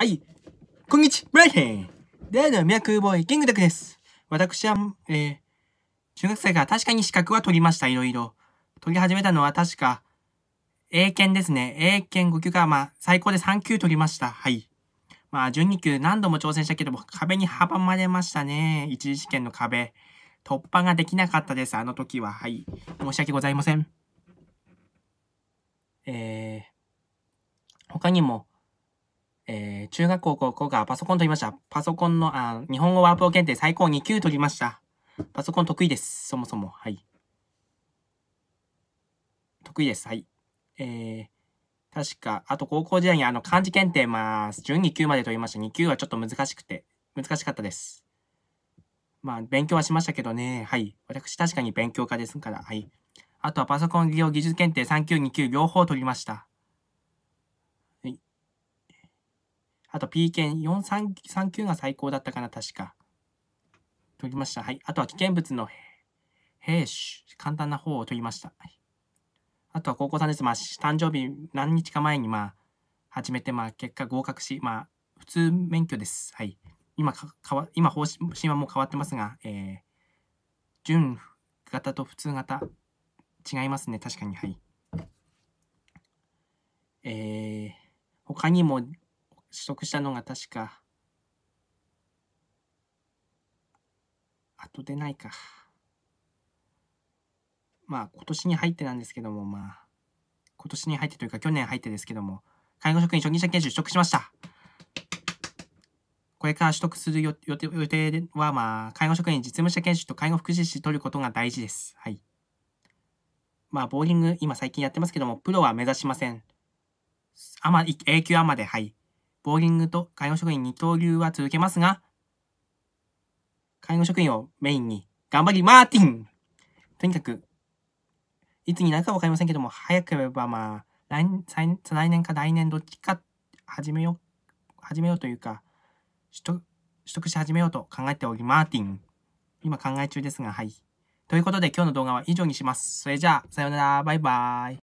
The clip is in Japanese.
はい。こんにちは、へん。での脈ボーイ、キングダクです。私は、えー、中学生から確かに資格は取りました、いろいろ。取り始めたのは確か、英検ですね。英検5級かまあ、最高で3級取りました。はい。まあ、12級何度も挑戦したけども、壁に阻まれましたね。一次試験の壁。突破ができなかったです、あの時は。はい。申し訳ございません。えー、他にも、えー、中学校高校がパソコン取りました。パソコンの、あ、日本語ワープロ検定最高2級取りました。パソコン得意です。そもそも。はい。得意です。はい。えー、確か、あと高校時代にあの漢字検定、まあ、準2級まで取りました。2級はちょっと難しくて、難しかったです。まあ、勉強はしましたけどね。はい。私、確かに勉強家ですから。はい。あとはパソコン利用技術検定3級、2級両方取りました。あと P 県439が最高だったかな、確か。取りました。はい。あとは危険物の兵士、簡単な方を取りました。はい、あとは高校さんです。まあ、誕生日何日か前に、まあ、始めて、まあ、結果合格し、まあ、普通免許です。はい。今、かわ今方針はもう変わってますが、えー、準型と普通型、違いますね。確かに。はい。えー、他にも取得したのが確か後でないかまあ今年に入ってなんですけどもまあ今年に入ってというか去年入ってですけども介護職員初任者研修取得しましたこれから取得する予定は、まあ、介護職員、実務者研修と介護福祉士取ることが大事です。はい。まあ、ボーリング、今最近やってますけども、プロは目指しません。あま、永久アマで、はい。ボーリングと介護職員二刀流は続けますが、介護職員をメインに頑張りマーティンとにかく、いつになるかわかりませんけども、早ければまあ、来再来年か来年どっちか始めよう、始めようというか、取得、取得し始めようと考えておりマーティン。今考え中ですが、はい。ということで今日の動画は以上にします。それじゃあ、さようなら、バイバーイ。